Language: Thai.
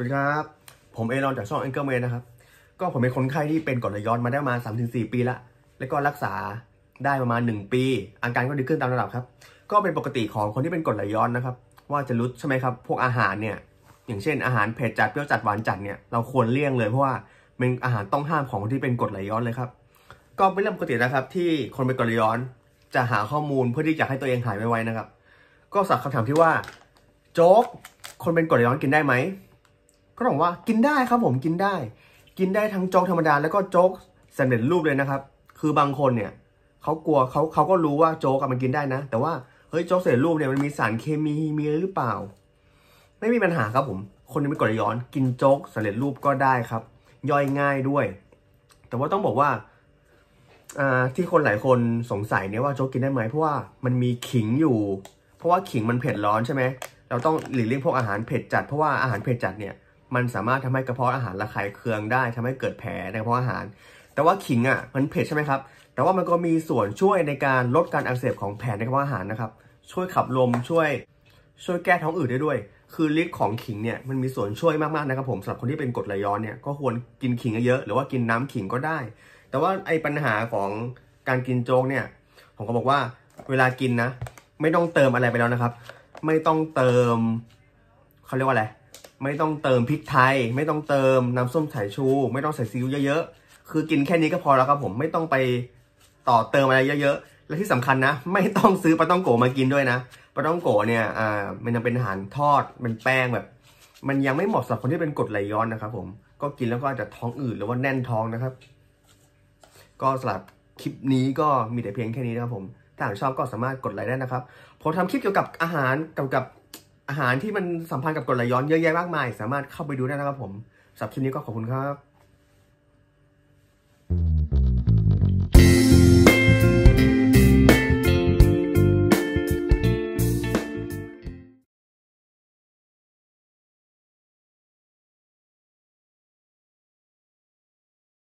วัสดีครับ ผมเอรอนจากช่ององเกิลเมนะครับ ก็ผมเป็นคนไข้ที่เป็นกรดไหลย้อนมาได้มา 3-4 ปีละแล้วก็รักษาได้ประมาณ1ปีอาการก็ดีขึ้นตามระดับครับ ก็เป็นปกติของคนที่เป็นกรดไหลย้อนนะครับ ว่าจะรุดใช่ไหมครับ พวกอาหารเนี่ย อย่างเช่น อาหารเผ็ดจัด เปรี้ยวจัดหวานจัดเนี่ย เราควรเลี่ยงเลยเพราะว่าเป็นอาหารต้องห้ามของที่เป็นกรดไหลย้อนเลยครับ ก็เป็นเรื่องปกตินะครับ ที่คนเป็นกรดไหลย้อนจะหาข้อมูลเพื่อที่จะให้ตัวเองหายไวๆนะครับ ก็สักคำถามที่ว่าโจ๊กคนเป็นกรดไหลย้อนกินได้ไหมก็บอกว่ากินได้ครับผมกินได้ กินได้ทั้งโจ๊กธรรมดาแล้วก็โจ๊กสาเร็จรูปเลยนะครับ คือบางคนเนี่ยเขากลัวเขาเขาก็รู้ว่าโจ๊กมันกินได้นะ แต่ว่าเฮ้ยโจ๊กสำเร็จรูปเนี่ยมันมีสารเคมีมีหรือเปล่า ไม่มีปัญหาครับผม คนที่ไม่กดย้อน กินโจ๊กสำเร็จรูปก็ได้ครับ ย่อยง่ายด้วย แต่ว่าต้องบอกว่าที่คนหลายคนสงสัยเนี่ยว่าโจ๊กกินได้ไหมเพราะว่ามันมีขิงอยู่ เพราะว่าขิงมันเผ็ดร้อนใช่ไหมเราต้องหลีกเลี่ยงพวกอาหารเผ็ดจัด เพราะว่าอาหารเผ็ดจัดเนี่ยมันสามารถทำให้กระเพาะอาหารระคายเคืองได้ ทำให้เกิดแผลในกระเพาะอาหาร แต่ว่าขิงอ่ะมันเผ็ดใช่ไหมครับ แต่ว่ามันก็มีส่วนช่วยในการลดการอักเสบของแผลในกระเพาะอาหารนะครับ ช่วยขับลม ช่วย ช่วยแก้ท้องอืดได้ด้วย คือฤทธิ์ของขิงเนี่ยมันมีส่วนช่วยมากๆนะครับ ผมสำหรับคนที่เป็นกรดไหลย้อนเนี่ยก็ควรกินขิงเยอะ หรือว่ากินน้ำขิงก็ได้ แต่ว่าไอ้ปัญหาของการกินโจ๊กเนี่ย ผมก็บอกว่าเวลากินนะ ไม่ต้องเติมอะไรไปแล้วนะครับ ไม่ต้องเติมเขาเรียกว่าอะไรไม่ต้องเติมพริกไทย ไม่ต้องเติมน้ำส้มสายชู ไม่ต้องใส่ซีอิ๊วเยอะๆคือกินแค่นี้ก็พอแล้วครับ ผมไม่ต้องไปต่อเติมอะไรเยอะๆและที่สำคัญนะไม่ต้องซื้อปลาต้องโกมากินด้วยนะปลาต้องโกเนี่ย อ่ามันยังเป็นอาหารทอดเป็นแป้งแบบ มันยังไม่เหมาะสำหรับคนที่เป็นกรดไหลย้อนนะครับผมก็กินแล้วก็อาจจะท้องอืดหรือว่าแน่นท้องนะครับ ก็สำหรับคลิปนี้ก็มีแต่เพียงแค่นี้นะครับผมถ้าชอบก็สามารถกดไลค์ได้นะครับผมทำคลิปเกี่ยวกับอาหารเกี่ยวกับอาหารที่มันสัมพันธ์กับกรดไหลย้อนเยอะแยะมากมาย สามารถเข้าไปดูได้นะครับผมสำหรับคลิปนี้ก็ขอบคุณครับ